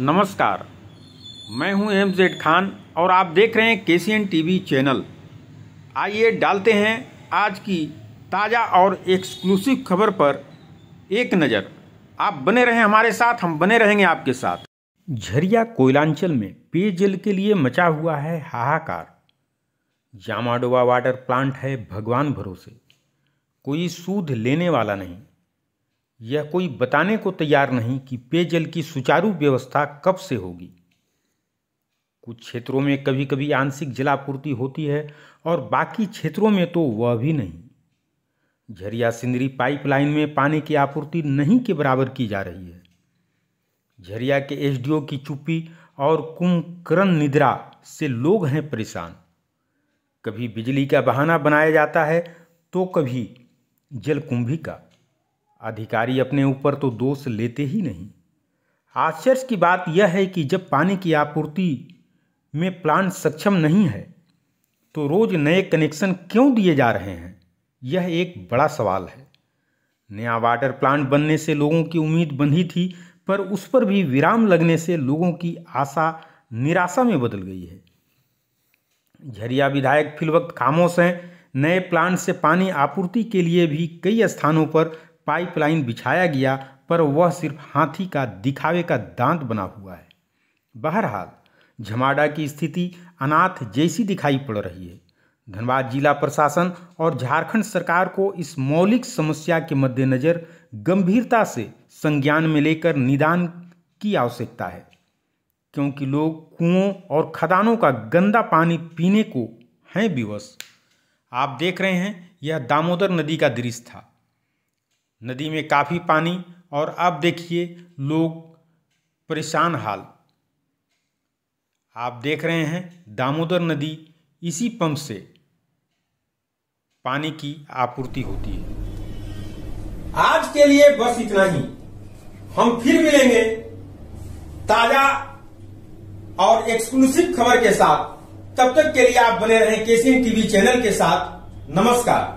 नमस्कार मैं हूं एमजेड खान और आप देख रहे हैं के सी एन टी चैनल आइए डालते हैं आज की ताज़ा और एक्सक्लूसिव खबर पर एक नज़र आप बने रहें हमारे साथ हम बने रहेंगे आपके साथ झरिया कोयलांचल में पेयजल के लिए मचा हुआ है हाहाकार जामाडोवा वाटर प्लांट है भगवान भरोसे कोई सूद लेने वाला नहीं यह कोई बताने को तैयार नहीं कि पेयजल की सुचारू व्यवस्था कब से होगी कुछ क्षेत्रों में कभी कभी आंशिक जलापूर्ति होती है और बाकी क्षेत्रों में तो वह भी नहीं झरिया सिंदरी पाइपलाइन में पानी की आपूर्ति नहीं के बराबर की जा रही है झरिया के एसडीओ की चुप्पी और कुंभकरण निद्रा से लोग हैं परेशान कभी बिजली का बहाना बनाया जाता है तो कभी जलकुंभी का अधिकारी अपने ऊपर तो दोष लेते ही नहीं आश्चर्य की बात यह है कि जब पानी की आपूर्ति में प्लांट सक्षम नहीं है तो रोज़ नए कनेक्शन क्यों दिए जा रहे हैं यह एक बड़ा सवाल है नया वाटर प्लांट बनने से लोगों की उम्मीद बंधी थी पर उस पर भी विराम लगने से लोगों की आशा निराशा में बदल गई है झरिया विधायक फिलवक्त खामोश हैं नए प्लांट से पानी आपूर्ति के लिए भी कई स्थानों पर पाइपलाइन बिछाया गया पर वह सिर्फ हाथी का दिखावे का दांत बना हुआ है बहरहाल झमाडा की स्थिति अनाथ जैसी दिखाई पड़ रही है धनबाद जिला प्रशासन और झारखंड सरकार को इस मौलिक समस्या के मद्देनज़र गंभीरता से संज्ञान में लेकर निदान की आवश्यकता है क्योंकि लोग कुओं और खदानों का गंदा पानी पीने को हैं विवश आप देख रहे हैं यह दामोदर नदी का दृश्य था नदी में काफ़ी पानी और अब देखिए लोग परेशान हाल आप देख रहे हैं दामोदर नदी इसी पंप से पानी की आपूर्ति होती है आज के लिए बस इतना ही हम फिर मिलेंगे ताजा और एक्सक्लूसिव खबर के साथ तब तक के लिए आप बने रहें केसीएन टीवी चैनल के साथ नमस्कार